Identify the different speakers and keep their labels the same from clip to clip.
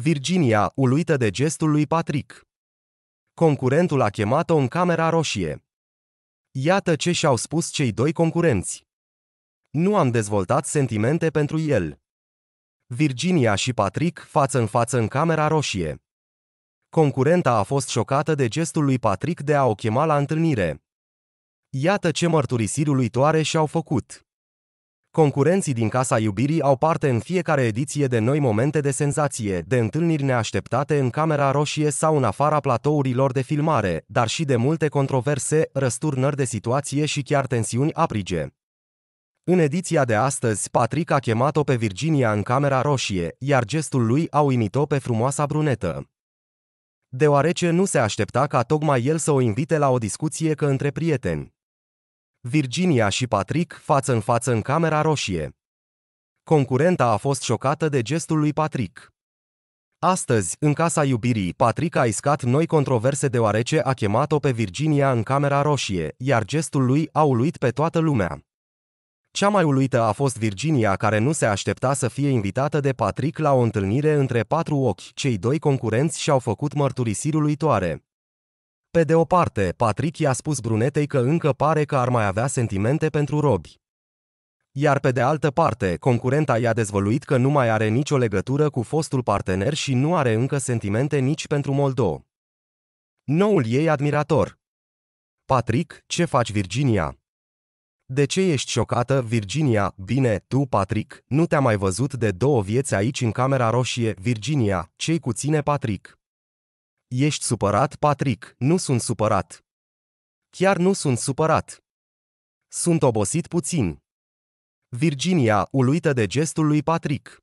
Speaker 1: Virginia, uluită de gestul lui Patrick. Concurentul a chemat-o în camera roșie. Iată ce și-au spus cei doi concurenți. Nu am dezvoltat sentimente pentru el. Virginia și Patrick față în față în camera roșie. Concurenta a fost șocată de gestul lui Patrick de a o chema la întâlnire. Iată ce mărturisiri uluitoare și-au făcut. Concurenții din Casa Iubirii au parte în fiecare ediție de noi momente de senzație, de întâlniri neașteptate în Camera Roșie sau în afara platourilor de filmare, dar și de multe controverse, răsturnări de situație și chiar tensiuni aprige. În ediția de astăzi, Patrick a chemat-o pe Virginia în Camera Roșie, iar gestul lui a uimit-o pe frumoasa brunetă. Deoarece nu se aștepta ca tocmai el să o invite la o discuție că între prieteni. Virginia și Patrick față în față în camera roșie. Concurenta a fost șocată de gestul lui Patrick. Astăzi, în casa iubirii, Patrick a iscat noi controverse deoarece a chemat-o pe Virginia în camera roșie, iar gestul lui a uluit pe toată lumea. Cea mai uluită a fost Virginia, care nu se aștepta să fie invitată de Patrick la o întâlnire între patru ochi. Cei doi concurenți și-au făcut mărturisiri uluitoare. Pe de o parte, Patrick i-a spus brunetei că încă pare că ar mai avea sentimente pentru robi. Iar pe de altă parte, concurenta i-a dezvăluit că nu mai are nicio legătură cu fostul partener și nu are încă sentimente nici pentru Moldo. Noul ei admirator. Patrick, ce faci Virginia? De ce ești șocată, Virginia? Bine, tu, Patrick, nu te-am mai văzut de două vieți aici în camera roșie, Virginia, ce-i cu tine, Patrick? Ești supărat, Patrick? Nu sunt supărat. Chiar nu sunt supărat. Sunt obosit puțin. Virginia, uluită de gestul lui Patrick.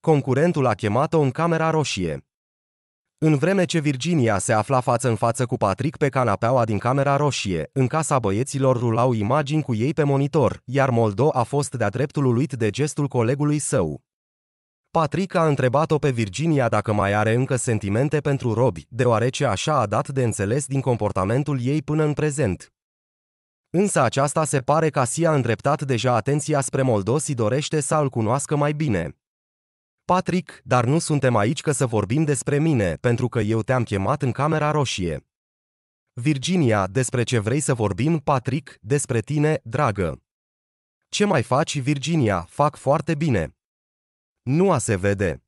Speaker 1: Concurentul a chemat-o în camera roșie. În vreme ce Virginia se afla față în față cu Patrick pe canapeaua din camera roșie, în casa băieților rulau imagini cu ei pe monitor, iar Moldo a fost de-a dreptul uluit de gestul colegului său. Patrick a întrebat-o pe Virginia dacă mai are încă sentimente pentru Robi, deoarece așa a dat de înțeles din comportamentul ei până în prezent. Însă aceasta se pare că Sia îndreptat deja atenția spre Moldo și dorește să-l cunoască mai bine. Patrick, dar nu suntem aici că să vorbim despre mine, pentru că eu te-am chemat în camera roșie. Virginia, despre ce vrei să vorbim, Patrick, despre tine, dragă. Ce mai faci, Virginia? Fac foarte bine nu a se vede.